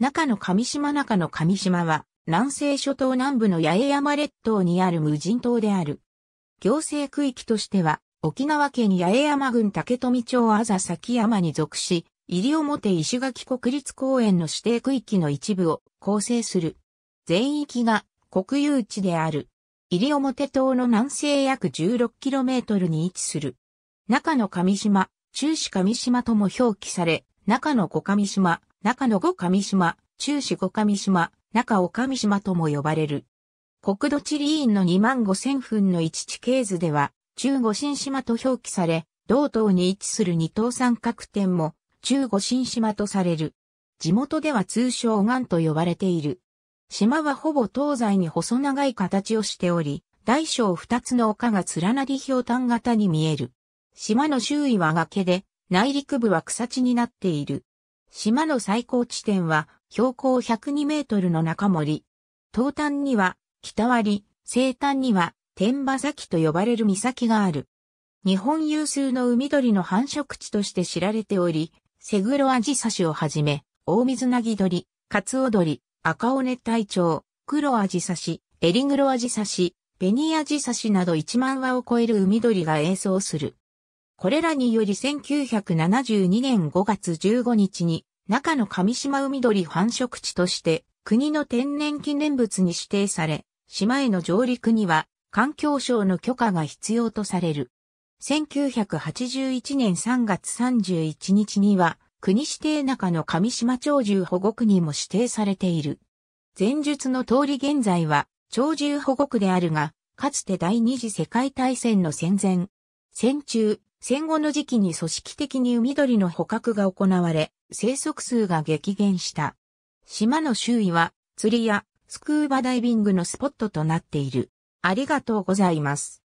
中の上島中の上島は、南西諸島南部の八重山列島にある無人島である。行政区域としては、沖縄県八重山郡竹富町あざ崎山に属し、西表石垣国立公園の指定区域の一部を構成する。全域が国有地である。西表島の南西約 16km に位置する。中の上島、中市上島とも表記され、中の小上島、中野五上島、中市五上島、中尾上島とも呼ばれる。国土地理院の2万5千分の1地形図では、中五新島と表記され、同等に位置する二島三角点も、中五新島とされる。地元では通称岩と呼ばれている。島はほぼ東西に細長い形をしており、大小二つの丘が連なり氷炭型に見える。島の周囲は崖で、内陸部は草地になっている。島の最高地点は標高102メートルの中森。東端には北割、西端には天馬崎と呼ばれる岬がある。日本有数の海鳥の繁殖地として知られており、セグロアジサシをはじめ、大水なぎ鳥、カツオ鳥、赤尾熱帯鳥、黒アジサシ、エリグロアジサシ、ベニアジサシなど1万羽を超える海鳥が映像する。これらにより1972年5月15日に中の上島海鳥繁殖地として国の天然記念物に指定され、島への上陸には環境省の許可が必要とされる。1981年3月31日には、国指定中の上島鳥獣保護区にも指定されている。前述の通り現在は、鳥獣保護区であるが、かつて第二次世界大戦の戦前、戦中、戦後の時期に組織的に海鳥の捕獲が行われ、生息数が激減した。島の周囲は釣りやスクーバダイビングのスポットとなっている。ありがとうございます。